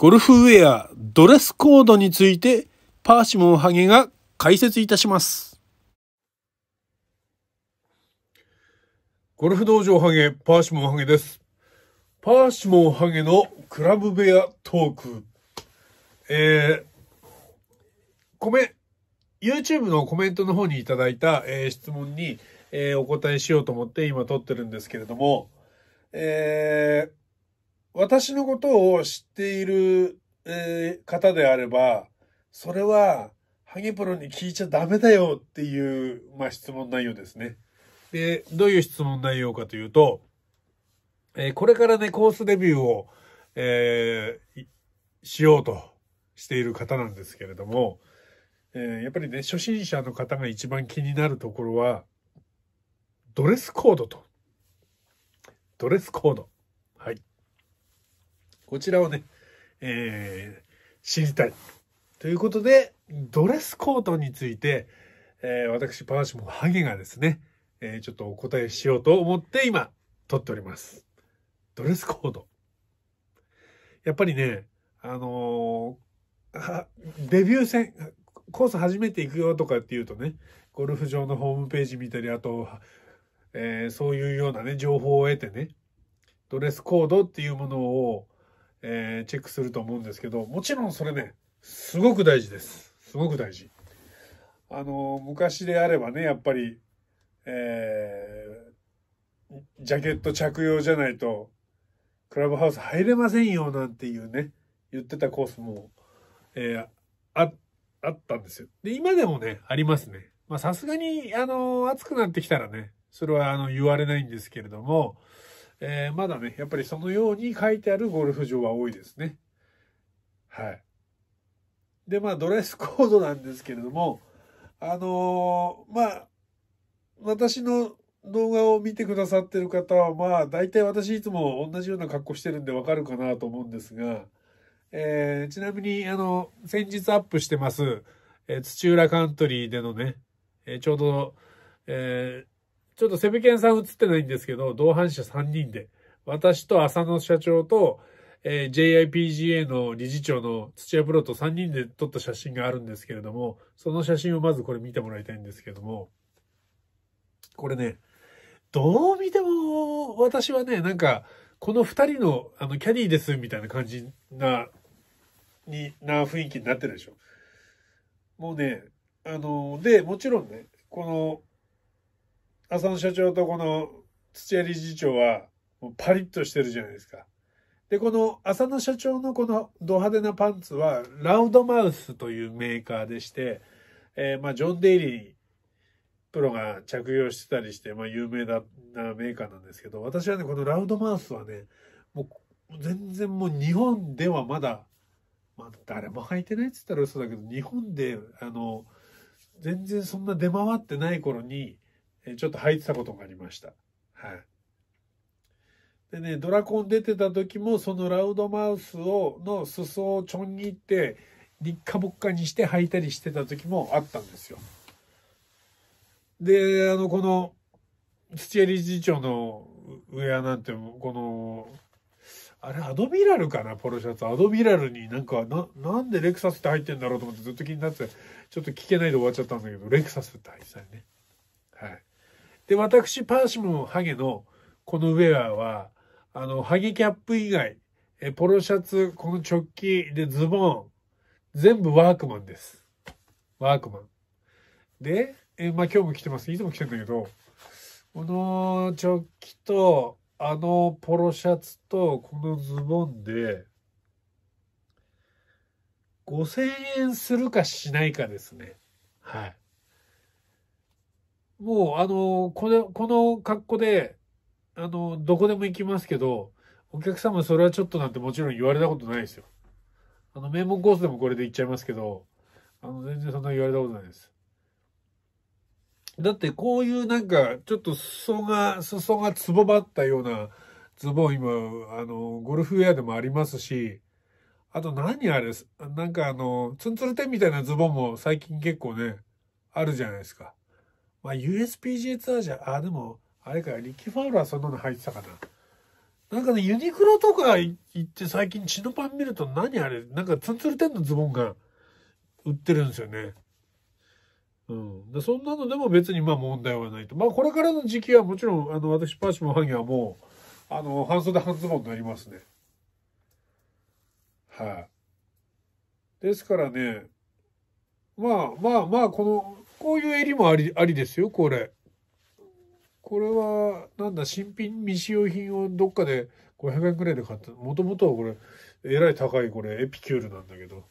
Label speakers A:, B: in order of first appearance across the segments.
A: ゴルフウェアドレスコードについてパーシモンハゲが解説いたしますゴルフ道場ハゲパーシモンハゲですパーシモンハゲのクラブベアトークえー、米 YouTube のコメントの方にいただいた、えー、質問に、えー、お答えしようと思って今撮ってるんですけれども、えー、私のことを知っている、えー、方であれば、それは、ハゲプロに聞いちゃダメだよっていう、まあ、質問内容ですね。で、どういう質問内容かというと、えー、これからね、コースデビューを、えー、しようとしている方なんですけれども、えー、やっぱりね、初心者の方が一番気になるところは、ドレスコードと。ドレスコード。こちらをね、えー、知りたい。ということで、ドレスコードについて、えー、私、パーシモンハゲがですね、えー、ちょっとお答えしようと思って今、撮っております。ドレスコード。やっぱりね、あのー、デビュー戦、コース初めて行くよとかっていうとね、ゴルフ場のホームページ見たり、あと、えー、そういうようなね、情報を得てね、ドレスコードっていうものを、えー、チェックすると思うんですけど、もちろんそれね、すごく大事です。すごく大事。あの、昔であればね、やっぱり、えー、ジャケット着用じゃないと、クラブハウス入れませんよ、なんていうね、言ってたコースも、えー、あ、あったんですよ。で、今でもね、ありますね。まさすがに、あの、暑くなってきたらね、それは、あの、言われないんですけれども、えー、まだね、やっぱりそのように書いてあるゴルフ場は多いですね。はい。で、まあ、ドレスコードなんですけれども、あのー、まあ、私の動画を見てくださってる方は、まあ、大体私いつも同じような格好してるんでわかるかなと思うんですが、えー、ちなみに、あの、先日アップしてます、えー、土浦カントリーでのね、えー、ちょうど、えー、ちょっとセブケンさん映ってないんですけど、同伴者3人で、私と浅野社長と、えー、JIPGA の理事長の土屋プロと3人で撮った写真があるんですけれども、その写真をまずこれ見てもらいたいんですけども、これね、どう見ても私はね、なんか、この2人のあのキャディーですみたいな感じな、に、な雰囲気になってるでしょ。もうね、あの、で、もちろんね、この、浅野社長とこの土屋理事長は、もうパリッとしてるじゃないですか。で、この浅野社長のこのド派手なパンツは、ラウドマウスというメーカーでして、えー、まあ、ジョン・デイリープロが着用してたりして、まあ、有名なメーカーなんですけど、私はね、このラウドマウスはね、もう、全然もう日本ではまだ、まあ、誰も履いてないって言ったら嘘だけど、日本で、あの、全然そんな出回ってない頃に、ちょっと履いてたことがありました。はい。でね、ドラコン出てた時も、そのラウドマウスを、の裾をちょん切って、立っぼっかにして履いたりしてた時もあったんですよ。で、あの、この、土屋理事長のウェアなんて、この、あれ、アドミラルかな、ポロシャツ。アドミラルになんか、な、なんでレクサスって入ってんだろうと思ってずっと気になって、ちょっと聞けないで終わっちゃったんだけど、レクサスって入ってたよね。はい。で、私、パーシモンハゲのこのウェアは、あの、ハゲキャップ以外、えポロシャツ、この直キで、ズボン、全部ワークマンです。ワークマン。で、えまあ、今日も来てます。いつも来てんだけど、この直キと、あのポロシャツと、このズボンで、5000円するかしないかですね。はい。もう、あの、この、この格好で、あの、どこでも行きますけど、お客様それはちょっとなんてもちろん言われたことないですよ。あの、名門コースでもこれで行っちゃいますけど、あの、全然そんな言われたことないです。だってこういうなんか、ちょっと裾が、裾がつぼばったようなズボン今、あの、ゴルフウェアでもありますし、あと何あれ、なんかあの、ツンツルテンみたいなズボンも最近結構ね、あるじゃないですか。まあ、USPGA ツアーじゃ、あ、でも、あれか、リッキー・ファウルはそんなの入ってたかな。なんかね、ユニクロとか行って最近チノパン見ると何あれ、なんかツンツルテンのズボンが売ってるんですよね。うん。でそんなのでも別にまあ問題はないと。まあこれからの時期はもちろん、あの、私パーシモハギはもう、あの、半袖半ズボンになりますね。はい、あ、ですからね、まあまあまあ、この、こういう襟もあり、ありですよ、これ。これは、なんだ、新品未使用品をどっかで500円くらいで買った。もともとはこれ、えらい高いこれ、エピキュールなんだけど。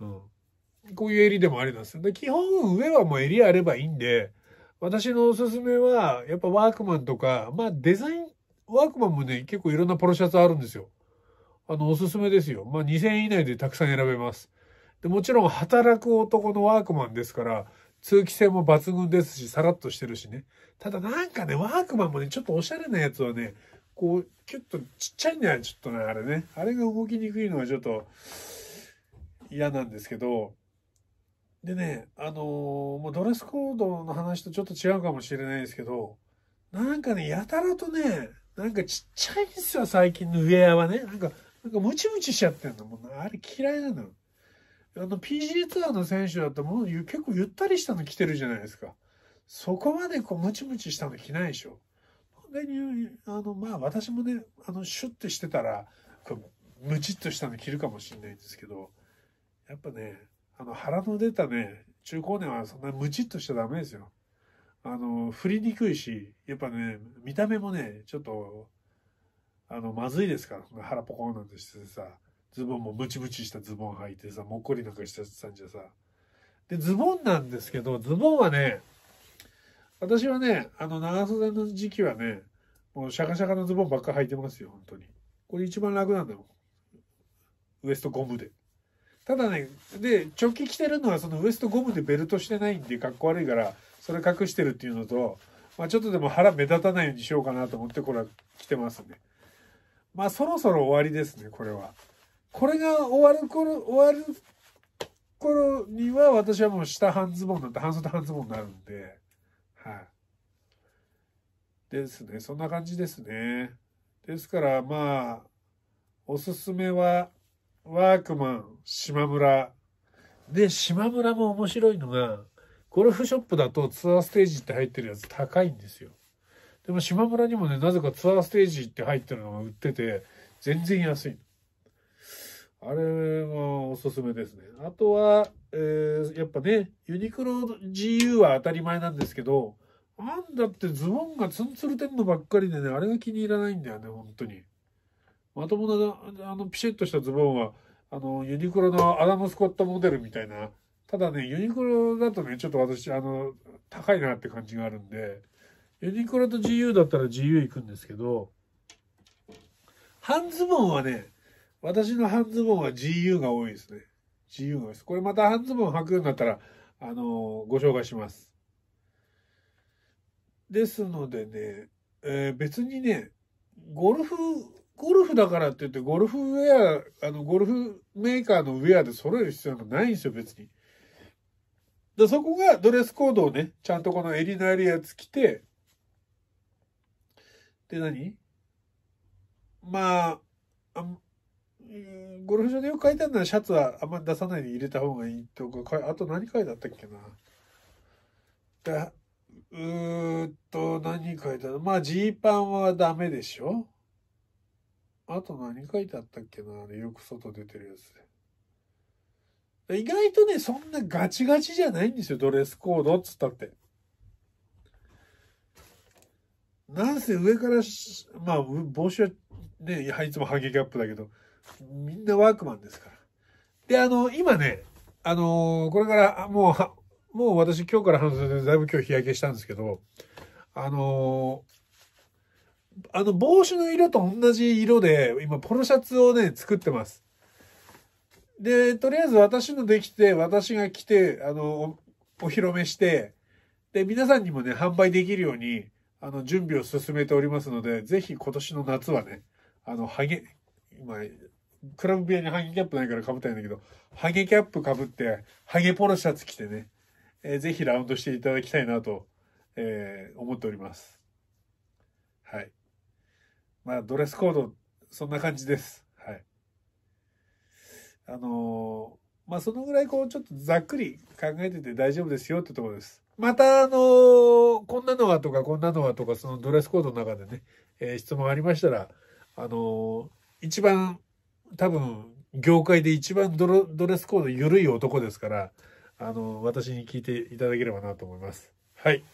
A: うん。こういう襟でもありなんですよ。で、基本上はもう襟あればいいんで、私のおすすめは、やっぱワークマンとか、まあデザイン、ワークマンもね、結構いろんなポロシャツあるんですよ。あの、おすすめですよ。まあ2000円以内でたくさん選べます。で、もちろん働く男のワークマンですから、通気性も抜群ですし、さらっとしてるしね。ただなんかね、ワークマンもね、ちょっとおしゃれなやつはね、こう、キュッとちっちゃいんだよ、ちょっとね、あれね。あれが動きにくいのがちょっと嫌なんですけど。でね、あのー、もうドレスコードの話とちょっと違うかもしれないですけど、なんかね、やたらとね、なんかちっちゃいんですよ、最近のウェアはね。なんか、なんかムチムチしちゃってんの。もうあれ嫌いなのあの PG ツアーの選手だともう結構ゆったりしたの着てるじゃないですか。そこまでこうムチムチしたの着ないでしょ。で、あの、まあ私もね、あの、シュッてしてたら、ムチっとしたの着るかもしれないんですけど、やっぱね、あの腹の出たね、中高年はそんなムチっとしちゃダメですよ。あの、振りにくいし、やっぱね、見た目もね、ちょっと、あの、まずいですから、腹ポコンなんてしてさ、ズボンもムチムチしたズボン履いてさ、もっこりなんかしたさんじゃさ。で、ズボンなんですけど、ズボンはね、私はね、あの、長袖の時期はね、もうシャカシャカのズボンばっか履いてますよ、本当に。これ一番楽なんだん。ウエストゴムで。ただね、で、チョキ着てるのはそのウエストゴムでベルトしてないんで、かっこ悪いから、それ隠してるっていうのと、まあちょっとでも腹目立たないようにしようかなと思って、これは着てますね。まあそろそろ終わりですね、これは。これが終わる頃、終わる頃には私はもう下半ズボンなんて半袖半ズボンになるんで、はい、ですね。そんな感じですね。ですからまあ、おすすめは、ワークマン、島村。で、島村も面白いのが、ゴルフショップだとツアーステージって入ってるやつ高いんですよ。でも島村にもね、なぜかツアーステージって入ってるのが売ってて、全然安いあれはおすすめですね。あとは、えー、やっぱね、ユニクロ GU は当たり前なんですけど、あんだってズボンがツンツルてんのばっかりでね、あれが気に入らないんだよね、本当に。まともな、あの、ピシッとしたズボンは、あの、ユニクロのアダム・スコットモデルみたいな、ただね、ユニクロだとね、ちょっと私、あの、高いなって感じがあるんで、ユニクロと GU だったら GU 行くんですけど、半ズボンはね、私の半ズボンは GU が多いですね。GU が多いです。これまた半ズボン履くようになったら、あのー、ご紹介します。ですのでね、えー、別にね、ゴルフ、ゴルフだからって言って、ゴルフウェア、あの、ゴルフメーカーのウェアで揃える必要がないんですよ、別に。で、そこがドレスコードをね、ちゃんとこの襟のあるやつ着て、で何、まあ、ゴルフ場でよく書いてあるのはシャツはあんまり出さないで入れた方がいいとか、あと何書いてあったっけな。だ、うーっと、何書いてあるまあ、ジーパンはダメでしょあと何書いてあったっけなよく外出てるやつで。意外とね、そんなガチガチじゃないんですよ、ドレスコードっつったって。なんせ上から、まあ、帽子はね、いつもハゲキャップだけど、みんなワークマンですから。で、あの、今ね、あのこれから、もう、もう私今日から半袖でだいぶ今日日焼けしたんですけど、あのあの帽子の色と同じ色で、今ポロシャツをね、作ってます。で、とりあえず私のできて、私が来て、あの、お披露目して、で、皆さんにもね、販売できるように、あの、準備を進めておりますので、ぜひ今年の夏はね、あの、ハゲ、今、クラブ部屋にハゲキャップないから被ったんだけど、ハゲキャップ被って、ハゲポロシャツ着てね、えー、ぜひラウンドしていただきたいなと、えー、思っております。はい。まあ、ドレスコード、そんな感じです。はい。あのー、まあ、そのぐらいこう、ちょっとざっくり考えてて大丈夫ですよってところです。また、あのー、こんなのはとか、こんなのはとか、そのドレスコードの中でね、えー、質問ありましたら、あのー、一番多分、業界で一番ドレスコード緩い男ですから、あの、私に聞いていただければなと思います。はい。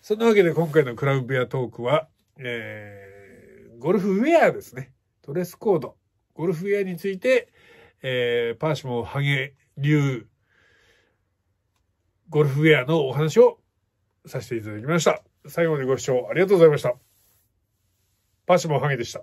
A: そんなわけで今回のクラウンベアトークは、えー、ゴルフウェアですね。ドレスコード。ゴルフウェアについて、えー、パーシモン・ハゲ流、ゴルフウェアのお話をさせていただきました。最後までご視聴ありがとうございました。パーシモン・ハゲでした。